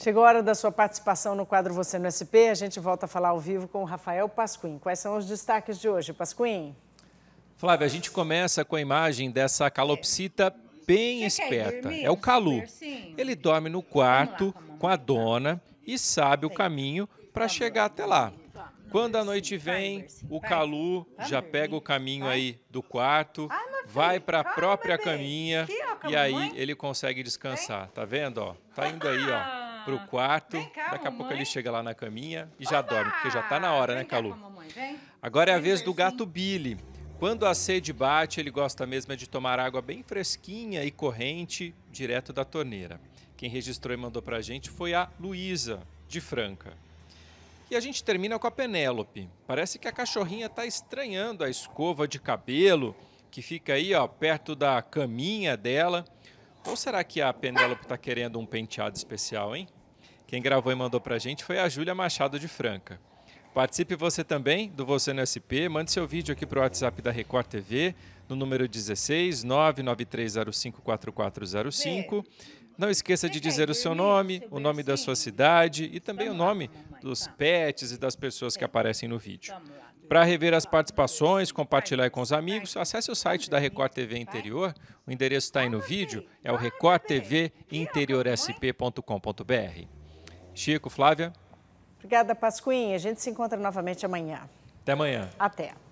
Chegou a hora da sua participação no quadro Você no SP. A gente volta a falar ao vivo com o Rafael Pasquim. Quais são os destaques de hoje, Pasquim? Flávia, a gente começa com a imagem dessa calopsita bem Você esperta. É o Calu. Ele dorme no quarto com a dona e sabe o caminho para chegar até lá. Quando a noite vem, o Calu já pega o caminho aí do quarto, ah, vai para a própria caminha e aí ele consegue descansar. Tá vendo, ó? Tá indo aí, ó. Ah pro ah, quarto. Vem cá, Daqui a pouco ele chega lá na caminha e Opa! já dorme, porque já tá na hora, vem né, Calu? Agora é a vez do gato Billy. Quando a sede bate, ele gosta mesmo é de tomar água bem fresquinha e corrente, direto da torneira. Quem registrou e mandou pra gente foi a Luísa, de Franca. E a gente termina com a Penélope. Parece que a cachorrinha tá estranhando a escova de cabelo que fica aí, ó, perto da caminha dela. Ou será que a Penélope está querendo um penteado especial, hein? Quem gravou e mandou para a gente foi a Júlia Machado de Franca. Participe você também do Você no SP. Mande seu vídeo aqui para o WhatsApp da Record TV, no número 16 993054405. Não esqueça de dizer o seu nome, o nome da sua cidade e também o nome dos pets e das pessoas que aparecem no vídeo. Para rever as participações, compartilhar com os amigos, acesse o site da Record TV Interior. O endereço está aí no vídeo, é o recordtvinteriorsp.com.br. Chico, Flávia. Obrigada, Pasquinha. A gente se encontra novamente amanhã. Até amanhã. Até.